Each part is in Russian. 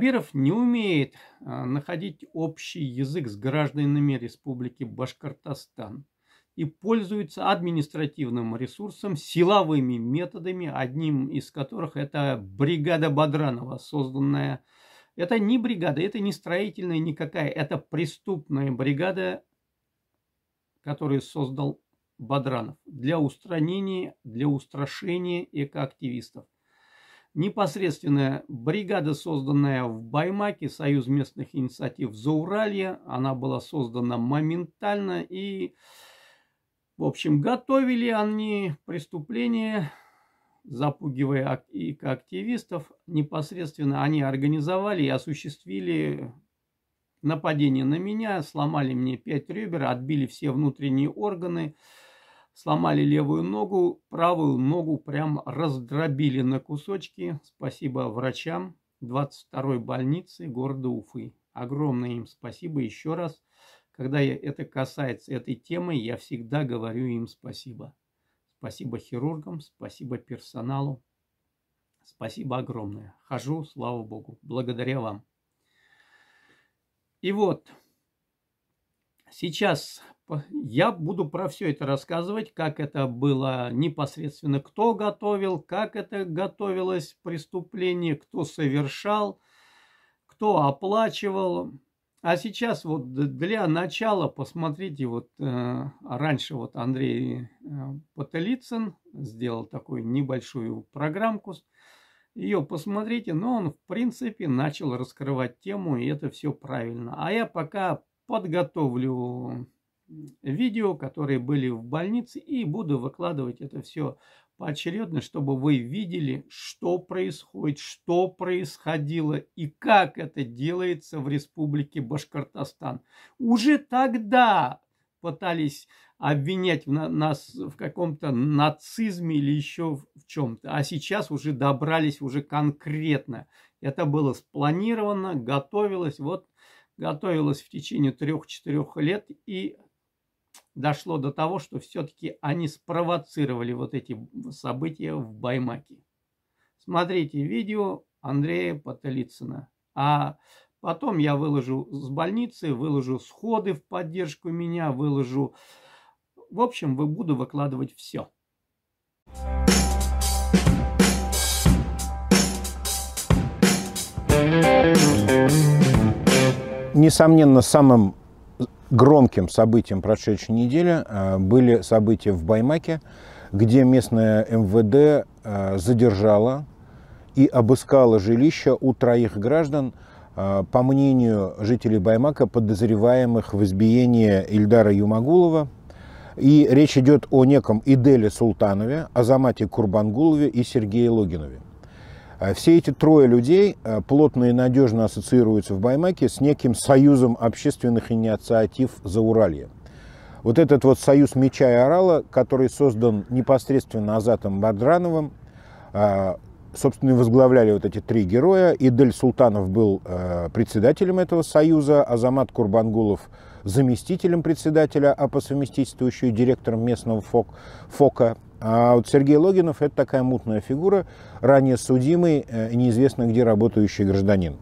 Хабиров не умеет а, находить общий язык с гражданами Республики Башкортостан и пользуется административным ресурсом силовыми методами, одним из которых это бригада Бадранова, созданная. Это не бригада, это не строительная никакая, это преступная бригада, которую создал Бадранов для устранения, для устрашения экоактивистов – Непосредственная бригада, созданная в Баймаке, Союз местных инициатив За Зауралья, она была создана моментально и, в общем, готовили они преступления, запугивая и активистов. Непосредственно они организовали и осуществили нападение на меня, сломали мне пять ребер, отбили все внутренние органы, Сломали левую ногу, правую ногу прям раздробили на кусочки. Спасибо врачам 22-й больницы города Уфы. Огромное им спасибо еще раз. Когда это касается этой темы, я всегда говорю им спасибо. Спасибо хирургам, спасибо персоналу. Спасибо огромное. Хожу, слава богу, благодаря вам. И вот, Сейчас я буду про все это рассказывать, как это было непосредственно, кто готовил, как это готовилось преступление, кто совершал, кто оплачивал. А сейчас вот для начала посмотрите, вот э, раньше вот Андрей э, Потелицын сделал такую небольшую программку, ее посмотрите, но он в принципе начал раскрывать тему, и это все правильно. А я пока подготовлю видео, которые были в больнице, и буду выкладывать это все поочередно, чтобы вы видели, что происходит, что происходило и как это делается в республике Башкортостан. Уже тогда пытались обвинять нас в каком-то нацизме или еще в чем-то. А сейчас уже добрались уже конкретно. Это было спланировано, готовилось. Вот готовилось в течение трех-четырех лет и дошло до того, что все-таки они спровоцировали вот эти события в Баймаке. Смотрите видео Андрея Потолицына. А потом я выложу с больницы, выложу сходы в поддержку меня, выложу... В общем, буду выкладывать все. Thank you Несомненно, самым громким событием прошедшей недели э, были события в Баймаке, где местное МВД э, задержало и обыскало жилища у троих граждан, э, по мнению жителей Баймака, подозреваемых в избиении Ильдара Юмагулова. И речь идет о неком Иделе Султанове, Азамате Курбангулове и Сергее Логинове. А все эти трое людей э, плотно и надежно ассоциируются в Баймаке с неким союзом общественных инициатив за Уралье. Вот этот вот союз меча и орала, который создан непосредственно Азатом Бадрановым, а, собственно, и возглавляли вот эти три героя. Идель Султанов был э, председателем этого союза, Азамат Курбангулов заместителем председателя, а по совместительству еще и директором местного ФОК, ФОКа а вот Сергей Логинов – это такая мутная фигура, ранее судимый, э, неизвестно где работающий гражданин.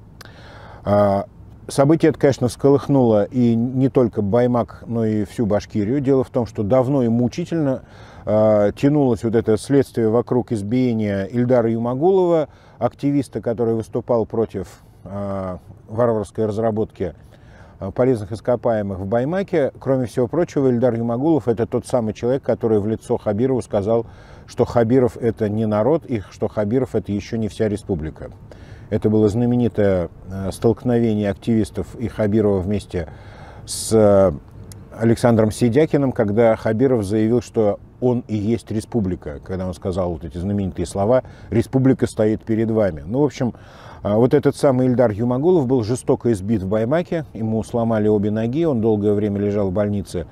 А, событие это, конечно, всколыхнуло и не только Баймак, но и всю Башкирию. Дело в том, что давно и мучительно а, тянулось вот это следствие вокруг избиения Ильдара Юмагулова, активиста, который выступал против а, варварской разработки Э, полезных ископаемых в Баймаке. Кроме всего прочего, Ильдар Юмагулов – это тот самый человек, который в лицо Хабирову сказал, что Хабиров – это не народ, и что Хабиров – это еще не вся республика. Это было знаменитое э, столкновение активистов и Хабирова вместе с э, Александром Сидякиным, когда Хабиров заявил, что он и есть республика, когда он сказал вот эти знаменитые слова «республика стоит перед вами». Ну, в общем, а, вот этот самый Ильдар Юмагулов был жестоко избит в Баймаке, ему сломали обе ноги, он долгое время лежал в больнице,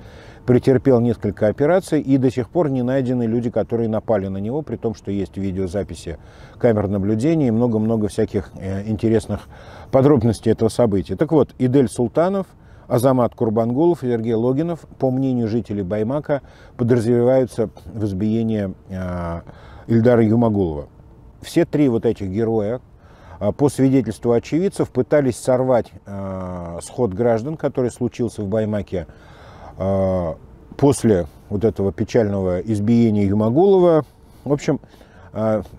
претерпел несколько операций, и до сих пор не найдены люди, которые напали на него, при том, что есть видеозаписи камер наблюдения и много-много всяких э, интересных подробностей этого события. Так вот, Идель Султанов – Азамат Курбангулов и Сергей Логинов, по мнению жителей Баймака, подразумеваются в избиении а, Ильдара Юмагулова. Все три вот этих героя, а, по свидетельству очевидцев, пытались сорвать а, сход граждан, который случился в Баймаке после вот этого печального избиения Юмагулова. В общем,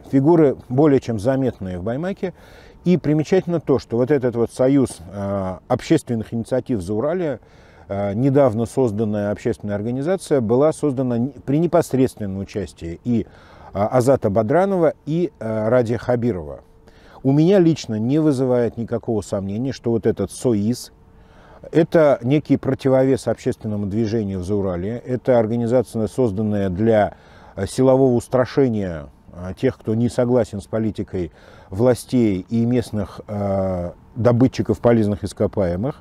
фигуры более чем заметные в Баймаке. И примечательно то, что вот этот вот союз э, общественных инициатив за Урале, э, недавно созданная общественная организация, была создана при непосредственном участии и э, Азата Бадранова, и Ради Хабирова. У меня лично не вызывает никакого сомнения, что вот этот СОИС, это некий противовес общественному движению в Заурале. Это организация, созданная для силового устрашения Э, тех, кто не согласен с политикой властей и местных э, добытчиков полезных ископаемых.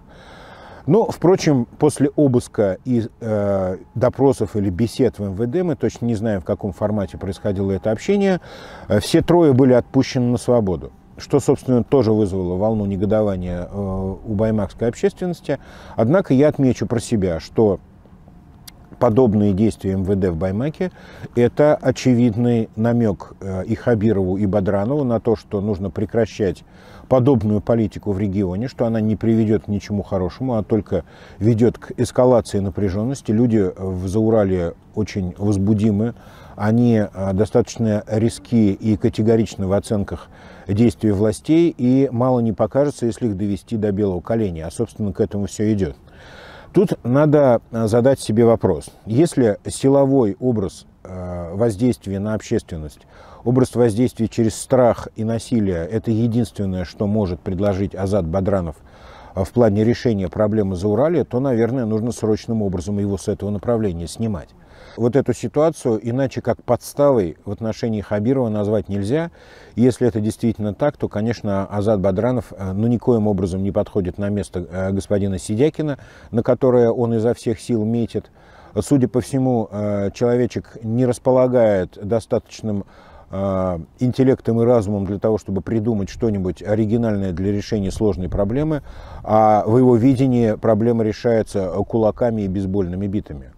Но, впрочем, после обыска и э, допросов или бесед в МВД, мы точно не знаем, в каком формате происходило это общение, э, все трое были отпущены на свободу что, собственно, тоже вызвало волну негодования у баймакской общественности. Однако я отмечу про себя, что подобные действия МВД в Баймаке, это очевидный намек э, и Хабирову, и Бадранову на то, что нужно прекращать подобную политику в регионе, что она не приведет к ничему хорошему, а только ведет к эскалации напряженности. Люди в Заурале очень возбудимы, они э, достаточно риски и категоричны в оценках действий властей, и мало не покажется, если их довести до белого коленя, а, собственно, к этому все идет. Тут надо э, задать себе вопрос. Если силовой образ э, воздействия на общественность, образ воздействия через страх и насилие – это единственное, что может предложить Азад Бадранов э, в плане решения проблемы за Урале, то, наверное, нужно срочным образом его с этого направления снимать. Вот эту ситуацию иначе как подставой в отношении Хабирова назвать нельзя. Если это действительно так, то, конечно, Азад Бадранов э, ну, никоим образом не подходит на место э, господина Сидякина, на которое он изо всех сил метит. Судя по всему, э, человечек не располагает достаточным интеллектом и разумом для того, чтобы придумать что-нибудь оригинальное для решения сложной проблемы, а в его видении проблема решается кулаками и бейсбольными битами.